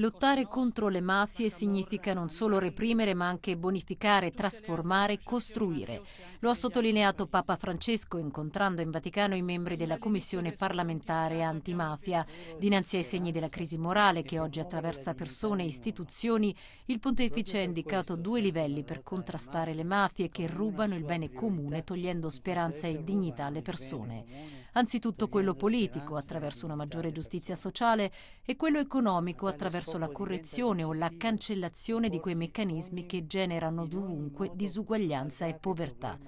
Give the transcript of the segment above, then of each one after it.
Lottare contro le mafie significa non solo reprimere ma anche bonificare, trasformare, costruire. Lo ha sottolineato Papa Francesco incontrando in Vaticano i membri della Commissione parlamentare antimafia. Dinanzi ai segni della crisi morale che oggi attraversa persone e istituzioni, il pontefice ha indicato due livelli per contrastare le mafie che rubano il bene comune togliendo speranza e dignità alle persone anzitutto quello politico attraverso una maggiore giustizia sociale e quello economico attraverso la correzione o la cancellazione di quei meccanismi che generano dovunque disuguaglianza e povertà.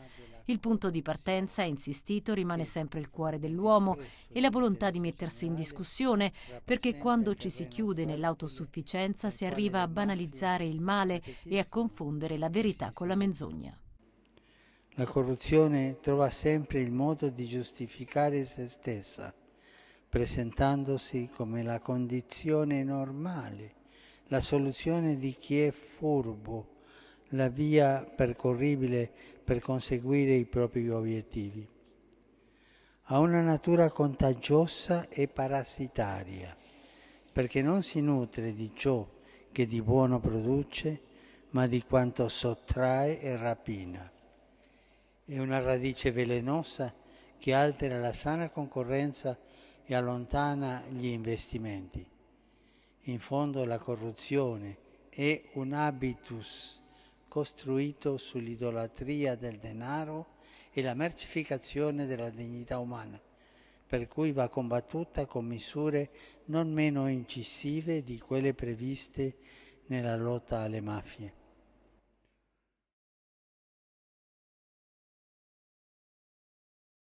Il punto di partenza, insistito, rimane sempre il cuore dell'uomo e la volontà di mettersi in discussione, perché quando ci si chiude nell'autosufficienza si arriva a banalizzare il male e a confondere la verità con la menzogna. La corruzione trova sempre il modo di giustificare se stessa, presentandosi come la condizione normale, la soluzione di chi è furbo, la via percorribile per conseguire i propri obiettivi. Ha una natura contagiosa e parassitaria, perché non si nutre di ciò che di buono produce, ma di quanto sottrae e rapina è una radice velenosa che altera la sana concorrenza e allontana gli investimenti. In fondo la corruzione è un habitus costruito sull'idolatria del denaro e la mercificazione della dignità umana, per cui va combattuta con misure non meno incisive di quelle previste nella lotta alle mafie.